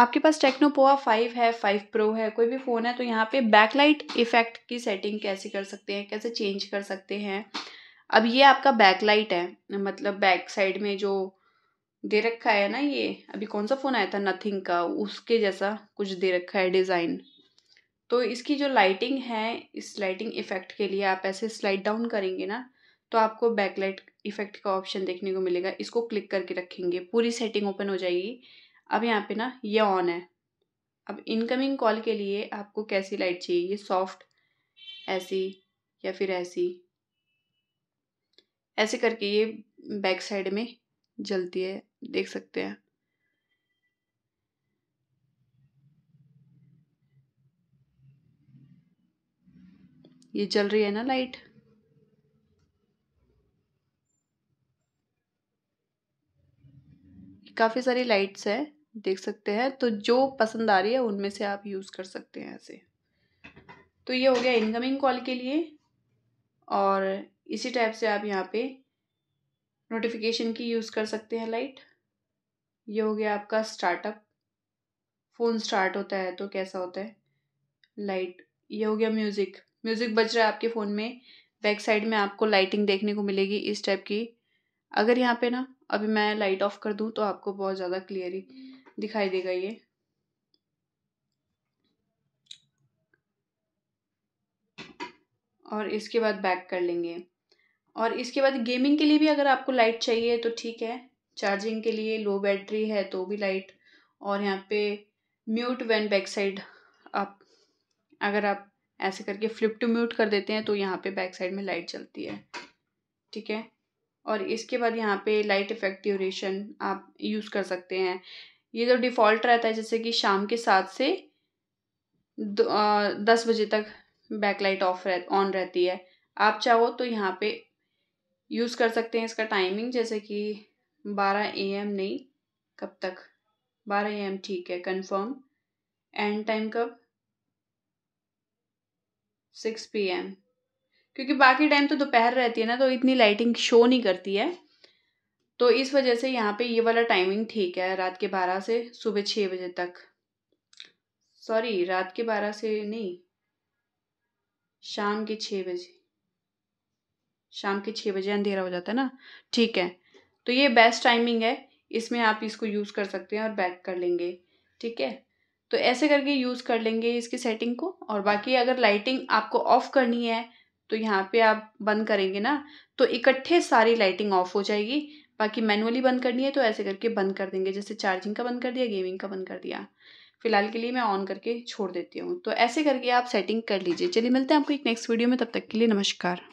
आपके पास Tecno Pova five है फाइव प्रो है कोई भी फ़ोन है तो यहाँ पे बैकलाइट इफ़ेक्ट की सेटिंग कैसे कर सकते हैं कैसे चेंज कर सकते हैं अब ये आपका बैकलाइट है मतलब बैक साइड में जो दे रखा है ना ये अभी कौन सा फ़ोन आया था नथिंग का उसके जैसा कुछ दे रखा है डिज़ाइन तो इसकी जो लाइटिंग है इस लाइटिंग इफ़ेक्ट के लिए आप ऐसे स्लाइड डाउन करेंगे ना तो आपको बैकलाइट इफ़ेक्ट का ऑप्शन देखने को मिलेगा इसको क्लिक करके रखेंगे पूरी सेटिंग ओपन हो जाएगी अब यहाँ पे ना ये ऑन है अब इनकमिंग कॉल के लिए आपको कैसी लाइट चाहिए ये सॉफ्ट ऐसी या फिर ऐसी ऐसे करके ये बैक साइड में जलती है देख सकते हैं ये जल रही है ना लाइट काफ़ी सारी लाइट्स है देख सकते हैं तो जो पसंद आ रही है उनमें से आप यूज़ कर सकते हैं ऐसे तो ये हो गया इनकमिंग कॉल के लिए और इसी टाइप से आप यहाँ पे नोटिफिकेशन की यूज़ कर सकते हैं लाइट ये हो गया आपका स्टार्टअप फ़ोन स्टार्ट होता है तो कैसा होता है लाइट ये हो गया म्यूज़िक म्यूज़िक बज रहा है आपके फ़ोन में बैक साइड में आपको लाइटिंग देखने को मिलेगी इस टाइप की अगर यहाँ पे ना अभी मैं लाइट ऑफ कर दूँ तो आपको बहुत ज़्यादा ही दिखाई देगा ये और इसके बाद बैक कर लेंगे और इसके बाद गेमिंग के लिए भी अगर आपको लाइट चाहिए तो ठीक है चार्जिंग के लिए लो बैटरी है तो भी लाइट और यहाँ पे म्यूट वैन बैक साइड आप अगर आप ऐसे करके फ्लिप टू म्यूट कर देते हैं तो यहाँ पे बैक साइड में लाइट चलती है ठीक है और इसके बाद यहाँ पे लाइट इफेक्ट ड्यूरेशन आप यूज़ कर सकते हैं ये तो डिफ़ॉल्ट रहता है जैसे कि शाम के सात से दस बजे तक बैकलाइट ऑफ रह ऑन रहती है आप चाहो तो यहाँ पे यूज़ कर सकते हैं इसका टाइमिंग जैसे कि बारह ए एम नहीं कब तक बारह ए एम ठीक है कंफर्म एंड टाइम कब सिक्स पी एम क्योंकि बाकी टाइम तो दोपहर रहती है ना तो इतनी लाइटिंग शो नहीं करती है तो इस वजह से यहाँ पे ये वाला टाइमिंग ठीक है रात के बारह से सुबह छः बजे तक सॉरी रात के बारह से नहीं शाम के छः बजे शाम के छः बजे अंधेरा हो जाता है ना ठीक है तो ये बेस्ट टाइमिंग है इसमें आप इसको यूज़ कर सकते हैं और बैक कर लेंगे ठीक है तो ऐसे करके यूज़ कर लेंगे इसकी सेटिंग को और बाकी अगर लाइटिंग आपको ऑफ़ करनी है तो यहाँ पे आप बंद करेंगे ना तो इकट्ठे सारी लाइटिंग ऑफ हो जाएगी बाकी मैनुअली बंद करनी है तो ऐसे करके बंद कर देंगे जैसे चार्जिंग का बंद कर दिया गेमिंग का बंद कर दिया फिलहाल के लिए मैं ऑन करके छोड़ देती हूँ तो ऐसे करके आप सेटिंग कर लीजिए चलिए मिलते हैं आपको एक नेक्स्ट वीडियो में तब तक के लिए नमस्कार